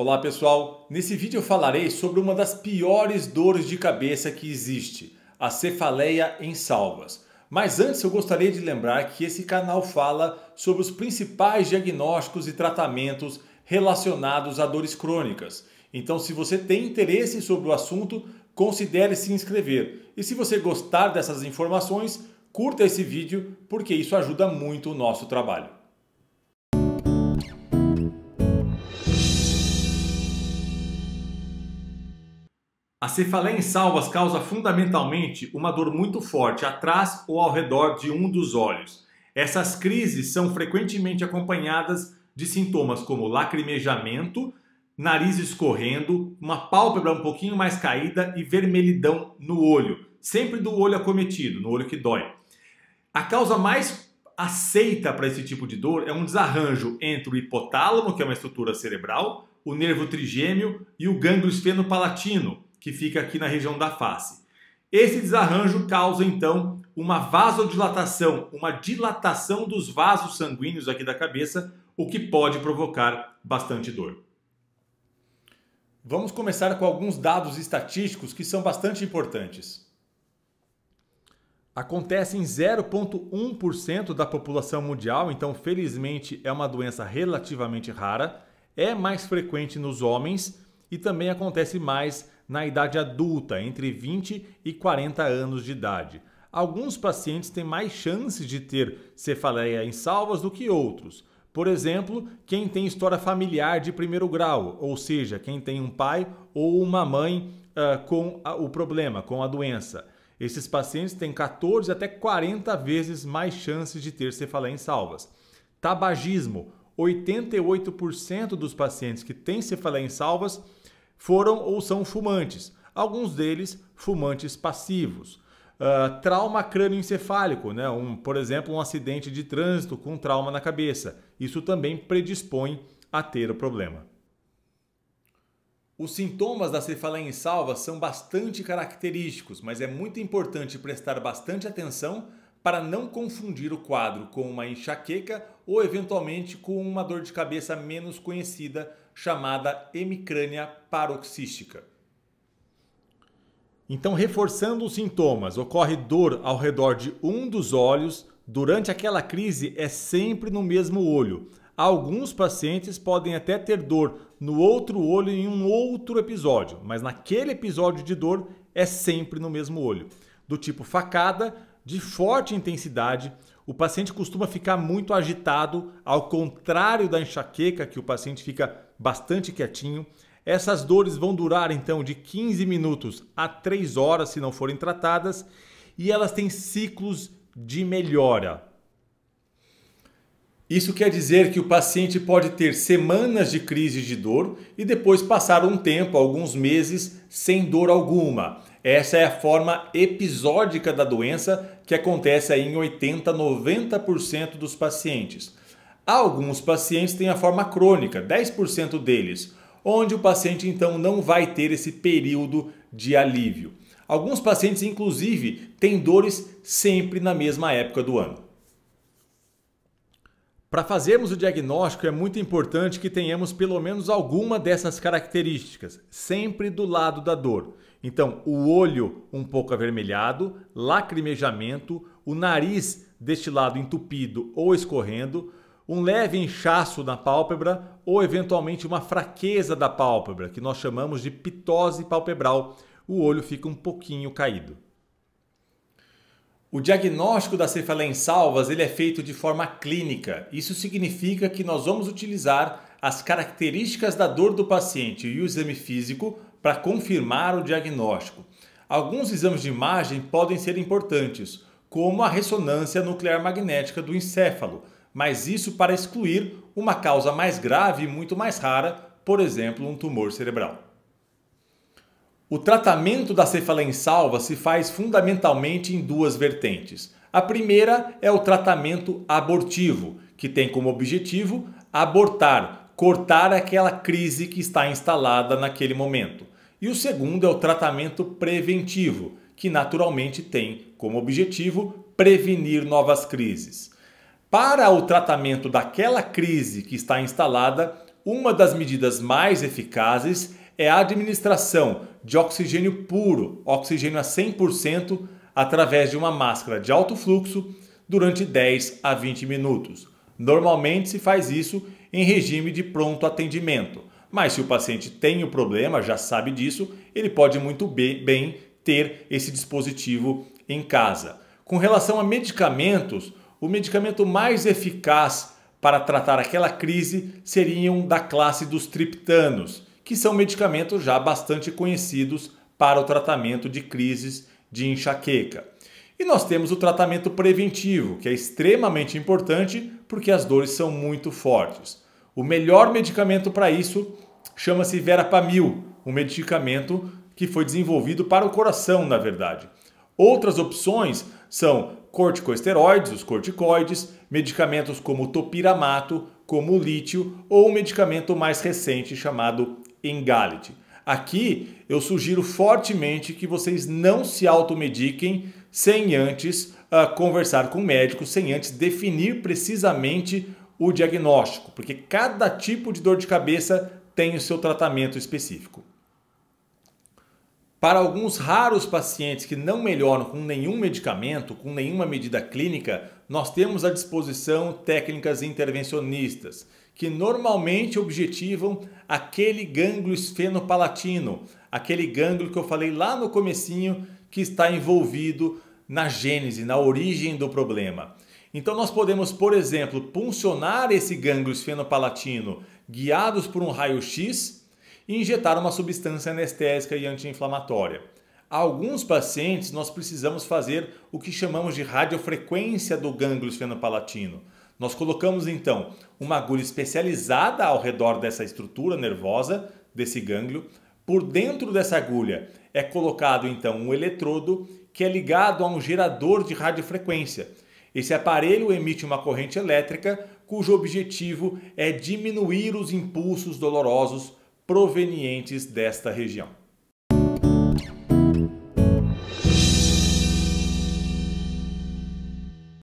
Olá pessoal, nesse vídeo eu falarei sobre uma das piores dores de cabeça que existe, a cefaleia em salvas. Mas antes eu gostaria de lembrar que esse canal fala sobre os principais diagnósticos e tratamentos relacionados a dores crônicas. Então, se você tem interesse sobre o assunto, considere se inscrever. E se você gostar dessas informações, curta esse vídeo porque isso ajuda muito o nosso trabalho. A cefaleia em salvas causa fundamentalmente uma dor muito forte atrás ou ao redor de um dos olhos. Essas crises são frequentemente acompanhadas de sintomas como lacrimejamento, nariz escorrendo, uma pálpebra um pouquinho mais caída e vermelhidão no olho, sempre do olho acometido, no olho que dói. A causa mais aceita para esse tipo de dor é um desarranjo entre o hipotálamo, que é uma estrutura cerebral, o nervo trigêmeo e o gânglio esfenopalatino, que fica aqui na região da face. Esse desarranjo causa então uma vasodilatação, uma dilatação dos vasos sanguíneos aqui da cabeça, o que pode provocar bastante dor. Vamos começar com alguns dados estatísticos que são bastante importantes. Acontece em 0,1% da população mundial, então felizmente é uma doença relativamente rara, é mais frequente nos homens e também acontece mais na idade adulta, entre 20 e 40 anos de idade. Alguns pacientes têm mais chances de ter cefaleia em salvas do que outros. Por exemplo, quem tem história familiar de primeiro grau, ou seja, quem tem um pai ou uma mãe uh, com a, o problema, com a doença. Esses pacientes têm 14 até 40 vezes mais chances de ter cefaleia em salvas. Tabagismo: 88% dos pacientes que têm cefaleia em salvas foram ou são fumantes, alguns deles fumantes passivos. Uh, trauma crânioencefálico, né? um, por exemplo, um acidente de trânsito com trauma na cabeça. Isso também predispõe a ter o problema. Os sintomas da cefaleia insalva são bastante característicos, mas é muito importante prestar bastante atenção para não confundir o quadro com uma enxaqueca ou eventualmente com uma dor de cabeça menos conhecida chamada hemicrânia paroxística. Então, reforçando os sintomas, ocorre dor ao redor de um dos olhos. Durante aquela crise, é sempre no mesmo olho. Alguns pacientes podem até ter dor no outro olho em um outro episódio, mas naquele episódio de dor é sempre no mesmo olho. Do tipo facada, de forte intensidade, o paciente costuma ficar muito agitado, ao contrário da enxaqueca, que o paciente fica bastante quietinho. Essas dores vão durar então de 15 minutos a 3 horas se não forem tratadas e elas têm ciclos de melhora. Isso quer dizer que o paciente pode ter semanas de crise de dor e depois passar um tempo, alguns meses, sem dor alguma. Essa é a forma episódica da doença que acontece em 80, 90% dos pacientes. Alguns pacientes têm a forma crônica, 10% deles, onde o paciente então não vai ter esse período de alívio. Alguns pacientes, inclusive, têm dores sempre na mesma época do ano. Para fazermos o diagnóstico, é muito importante que tenhamos pelo menos alguma dessas características, sempre do lado da dor. Então, o olho um pouco avermelhado, lacrimejamento, o nariz deste lado entupido ou escorrendo, um leve inchaço na pálpebra ou eventualmente uma fraqueza da pálpebra, que nós chamamos de pitose palpebral. O olho fica um pouquinho caído. O diagnóstico da cefaleia em salvas ele é feito de forma clínica. Isso significa que nós vamos utilizar as características da dor do paciente e o exame físico para confirmar o diagnóstico. Alguns exames de imagem podem ser importantes, como a ressonância nuclear magnética do encéfalo, mas isso para excluir uma causa mais grave e muito mais rara, por exemplo, um tumor cerebral. O tratamento da salva se faz fundamentalmente em duas vertentes. A primeira é o tratamento abortivo, que tem como objetivo abortar, cortar aquela crise que está instalada naquele momento. E o segundo é o tratamento preventivo, que naturalmente tem como objetivo prevenir novas crises. Para o tratamento daquela crise que está instalada, uma das medidas mais eficazes é a administração de oxigênio puro, oxigênio a 100%, através de uma máscara de alto fluxo durante 10 a 20 minutos. Normalmente se faz isso em regime de pronto atendimento, mas se o paciente tem o problema, já sabe disso, ele pode muito bem ter esse dispositivo em casa. Com relação a medicamentos, o medicamento mais eficaz para tratar aquela crise seriam da classe dos triptanos que são medicamentos já bastante conhecidos para o tratamento de crises de enxaqueca. E nós temos o tratamento preventivo, que é extremamente importante porque as dores são muito fortes. O melhor medicamento para isso chama-se verapamil, um medicamento que foi desenvolvido para o coração, na verdade. Outras opções são corticosteroides, os corticoides, medicamentos como topiramato, como lítio ou um medicamento mais recente chamado em Galite. Aqui eu sugiro fortemente que vocês não se automediquem sem antes uh, conversar com o médico, sem antes definir precisamente o diagnóstico, porque cada tipo de dor de cabeça tem o seu tratamento específico. Para alguns raros pacientes que não melhoram com nenhum medicamento, com nenhuma medida clínica, nós temos à disposição técnicas intervencionistas, que normalmente objetivam aquele gânglio esfenopalatino, aquele gânglio que eu falei lá no comecinho que está envolvido na gênese, na origem do problema. Então nós podemos, por exemplo, puncionar esse gânglio esfenopalatino guiados por um raio-x e injetar uma substância anestésica e anti-inflamatória. Alguns pacientes nós precisamos fazer o que chamamos de radiofrequência do gânglio esfenopalatino. Nós colocamos então uma agulha especializada ao redor dessa estrutura nervosa, desse gânglio. Por dentro dessa agulha é colocado então um eletrodo que é ligado a um gerador de radiofrequência. Esse aparelho emite uma corrente elétrica cujo objetivo é diminuir os impulsos dolorosos provenientes desta região.